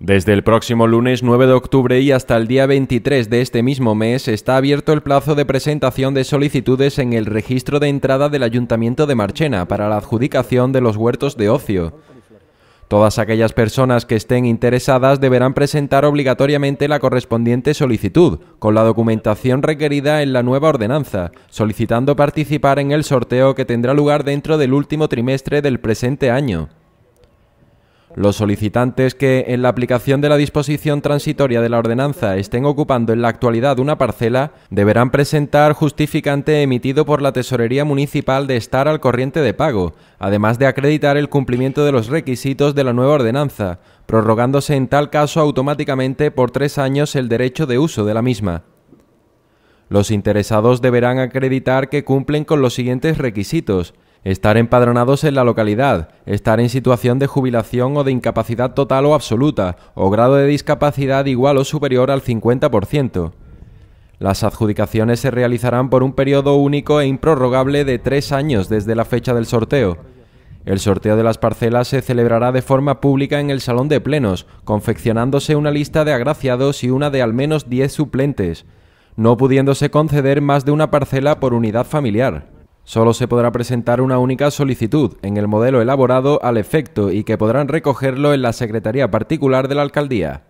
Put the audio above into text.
Desde el próximo lunes 9 de octubre y hasta el día 23 de este mismo mes está abierto el plazo de presentación de solicitudes en el registro de entrada del Ayuntamiento de Marchena para la adjudicación de los huertos de ocio. Todas aquellas personas que estén interesadas deberán presentar obligatoriamente la correspondiente solicitud, con la documentación requerida en la nueva ordenanza, solicitando participar en el sorteo que tendrá lugar dentro del último trimestre del presente año. Los solicitantes que, en la aplicación de la disposición transitoria de la ordenanza, estén ocupando en la actualidad una parcela, deberán presentar justificante emitido por la Tesorería Municipal de estar al corriente de pago, además de acreditar el cumplimiento de los requisitos de la nueva ordenanza, prorrogándose en tal caso automáticamente por tres años el derecho de uso de la misma. Los interesados deberán acreditar que cumplen con los siguientes requisitos estar empadronados en la localidad, estar en situación de jubilación o de incapacidad total o absoluta, o grado de discapacidad igual o superior al 50%. Las adjudicaciones se realizarán por un periodo único e improrrogable de tres años desde la fecha del sorteo. El sorteo de las parcelas se celebrará de forma pública en el Salón de Plenos, confeccionándose una lista de agraciados y una de al menos 10 suplentes, no pudiéndose conceder más de una parcela por unidad familiar. Solo se podrá presentar una única solicitud en el modelo elaborado al efecto y que podrán recogerlo en la Secretaría Particular de la Alcaldía.